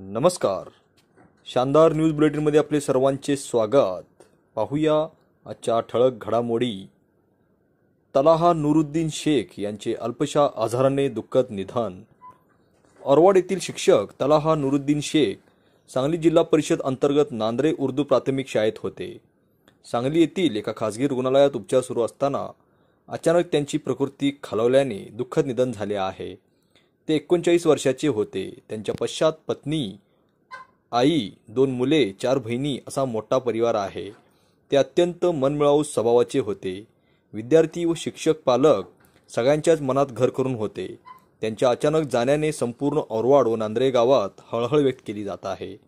नमस्कार शानदार न्यूज बुलेटिनमध्ये आपले सर्वांचे स्वागत पाहूया आजच्या ठळक घडामोडी तलाहा नुरुद्दीन शेख यांचे अल्पशा आजाराने दुःखद निधन ऑरवाड येथील शिक्षक तलाहा नुरुद्दीन शेख सांगली जिल्हा परिषद अंतर्गत नांद्रे उर्दू प्राथमिक शाळेत होते सांगली येथील एका खासगी रुग्णालयात उपचार सुरू असताना अचानक त्यांची प्रकृती खालवल्याने दुःखद निधन झाले आहे ते एकोणचाळीस वर्षाचे होते त्यांच्या पश्चात पत्नी आई दोन मुले चार बहिणी असा मोठा परिवार आहे ते अत्यंत मनमिळाऊ स्वभावाचे होते विद्यार्थी व शिक्षक पालक सगळ्यांच्याच मनात घर करून होते त्यांच्या अचानक जाण्याने संपूर्ण औरवाड व नांद्रे गावात हळहळ व्यक्त केली जात आहे